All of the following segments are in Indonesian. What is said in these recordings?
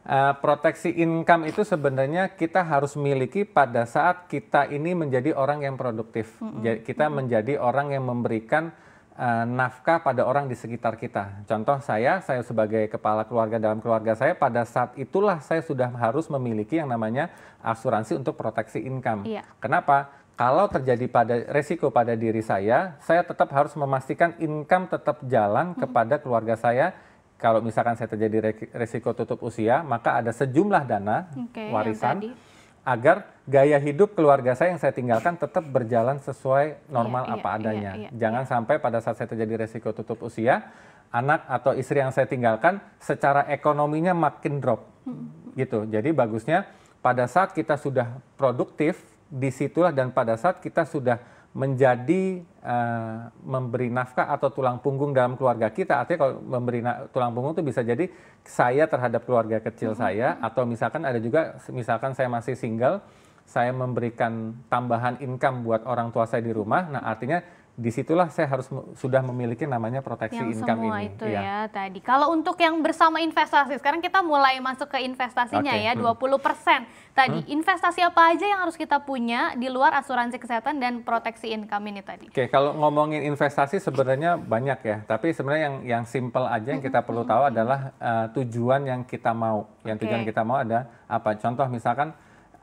Eh, proteksi income itu sebenarnya kita harus miliki pada saat kita ini menjadi orang yang produktif. Mm -hmm. Kita mm -hmm. menjadi orang yang memberikan uh, nafkah pada orang di sekitar kita. Contoh saya, saya sebagai kepala keluarga dalam keluarga saya, pada saat itulah saya sudah harus memiliki yang namanya asuransi untuk proteksi income. Yeah. Kenapa? Kalau terjadi pada resiko pada diri saya, saya tetap harus memastikan income tetap jalan kepada keluarga saya kalau misalkan saya terjadi resiko tutup usia, maka ada sejumlah dana okay, warisan agar gaya hidup keluarga saya yang saya tinggalkan tetap berjalan sesuai normal iya, apa iya, adanya. Iya, iya, Jangan iya. sampai pada saat saya terjadi resiko tutup usia, anak atau istri yang saya tinggalkan secara ekonominya makin drop. Hmm. Gitu. Jadi bagusnya pada saat kita sudah produktif disitulah dan pada saat kita sudah menjadi uh, memberi nafkah atau tulang punggung dalam keluarga kita. Artinya kalau memberi tulang punggung itu bisa jadi saya terhadap keluarga kecil mm -hmm. saya atau misalkan ada juga misalkan saya masih single, saya memberikan tambahan income buat orang tua saya di rumah. Nah, artinya disitulah saya harus sudah memiliki namanya proteksi yang income semua ini. itu ya. ya tadi. Kalau untuk yang bersama investasi, sekarang kita mulai masuk ke investasinya okay. ya, hmm. 20 persen tadi. Hmm. Investasi apa aja yang harus kita punya di luar asuransi kesehatan dan proteksi income ini tadi? Oke, okay, kalau ngomongin investasi sebenarnya banyak ya, tapi sebenarnya yang yang simple aja yang hmm, kita perlu hmm, tahu hmm, adalah uh, tujuan yang kita mau. Yang okay. tujuan kita mau ada apa? Contoh misalkan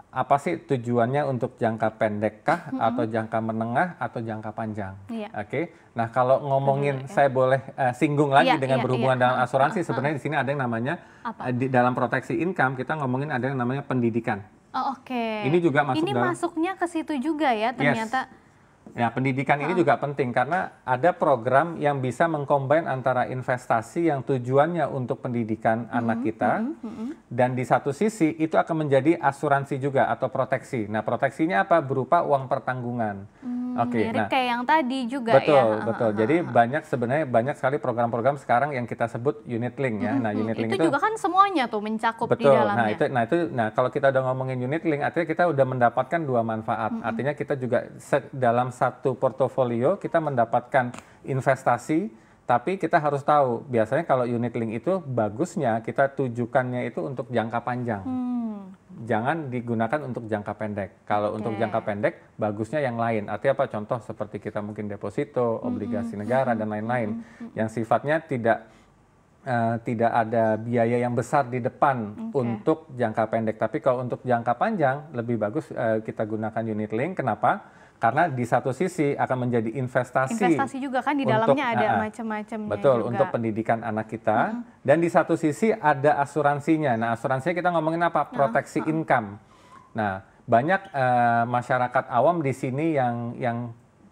apa sih tujuannya untuk jangka pendek kah mm -hmm. atau jangka menengah atau jangka panjang? Yeah. Oke. Okay? Nah, kalau ngomongin ya. saya boleh uh, singgung lagi yeah, dengan yeah, berhubungan yeah. dengan asuransi, uh, -huh. sebenarnya di sini ada yang namanya Uh, di dalam proteksi income kita ngomongin ada yang namanya pendidikan. Oh, Oke. Okay. Ini juga masuk Ini dalam, masuknya ke situ juga ya ternyata. Yes Ya, pendidikan ini juga penting karena ada program yang bisa mengkombin antara investasi yang tujuannya untuk pendidikan hmm anak kita hmm dan di satu sisi itu akan menjadi asuransi juga atau proteksi. Nah, proteksinya apa? Berupa uang pertanggungan. hmm okay, mirip nah, kayak yang tadi juga betul, ya. Betul, betul. Jadi banyak sebenarnya banyak sekali program-program sekarang yang kita sebut unit link ya. Nah, unit link itu, itu juga kan semuanya tuh mencakup betul, di dalamnya. Nah, itu nah itu nah kalau kita udah ngomongin unit link artinya kita udah mendapatkan dua manfaat. Artinya kita juga dalam satu portofolio kita mendapatkan investasi tapi kita harus tahu biasanya kalau unit link itu bagusnya kita tujukannya itu untuk jangka panjang. Hmm jangan digunakan untuk jangka pendek. Kalau okay. untuk jangka pendek, bagusnya yang lain. Artinya apa? Contoh seperti kita mungkin deposito, obligasi mm-hmm. negara dan lain-lain mm-hmm. yang sifatnya tidak uh, tidak ada biaya yang besar di depan okay. untuk jangka pendek. Tapi kalau untuk jangka panjang lebih bagus uh, kita gunakan unit link. Kenapa? karena di satu sisi akan menjadi investasi. Investasi juga kan di dalamnya ada uh, macam macamnya Betul juga. untuk pendidikan anak kita uh -huh. dan di satu sisi ada asuransinya. Nah asuransinya kita ngomongin apa? Nah, proteksi uh -huh. income. Nah banyak uh, masyarakat awam di sini yang yang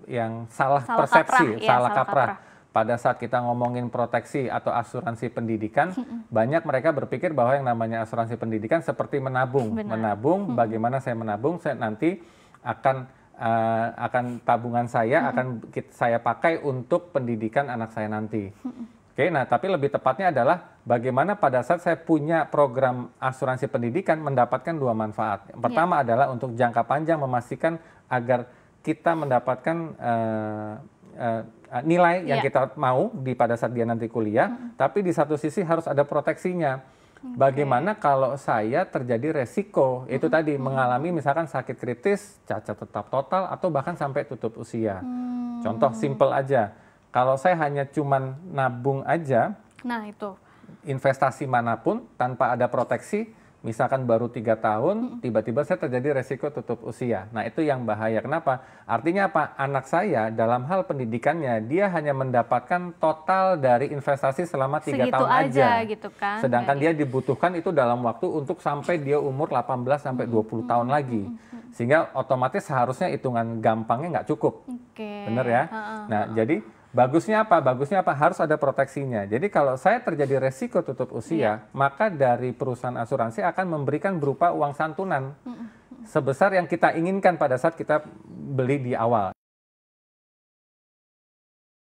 yang salah, salah persepsi, kaprah. Iya, salah ya, kaprah. kaprah. Pada saat kita ngomongin proteksi atau asuransi pendidikan, -huh. banyak mereka berpikir bahwa yang namanya asuransi pendidikan seperti menabung, Benar. menabung. -huh. Bagaimana saya menabung? Saya nanti akan uh, akan tabungan saya hmm. akan saya pakai untuk pendidikan anak saya nanti. Hmm. Oke, okay, nah tapi lebih tepatnya adalah bagaimana pada saat saya punya program asuransi pendidikan mendapatkan dua manfaat. Yang ya. pertama yeah. adalah untuk jangka panjang memastikan agar kita mendapatkan uh, uh, nilai yeah. yang ya. kita mau di pada saat dia nanti kuliah, -hmm. tapi di satu sisi harus ada proteksinya Okay. Bagaimana kalau saya terjadi resiko itu -hmm. tadi hmm. mengalami misalkan sakit kritis, cacat tetap total atau bahkan sampai tutup usia. Hmm. Contoh simple aja. Kalau saya hanya cuman nabung aja, nah itu investasi manapun tanpa ada proteksi, misalkan baru tiga tahun, tiba-tiba saya terjadi resiko tutup usia. Nah itu yang bahaya. Kenapa? Artinya apa? Anak saya dalam hal pendidikannya dia hanya mendapatkan total dari investasi selama tiga tahun aja, aja, gitu kan? Sedangkan dia dibutuhkan itu dalam waktu untuk sampai dia umur 18 sampai 20 hmm. tahun lagi. Sehingga otomatis seharusnya hitungan gampangnya nggak cukup. Okay. Bener ya? Uh -uh. Nah jadi Bagusnya apa? Bagusnya apa? Harus ada proteksinya. Jadi kalau saya terjadi resiko tutup usia, yeah. maka dari perusahaan asuransi akan memberikan berupa uang santunan sebesar yang kita inginkan pada saat kita beli di awal.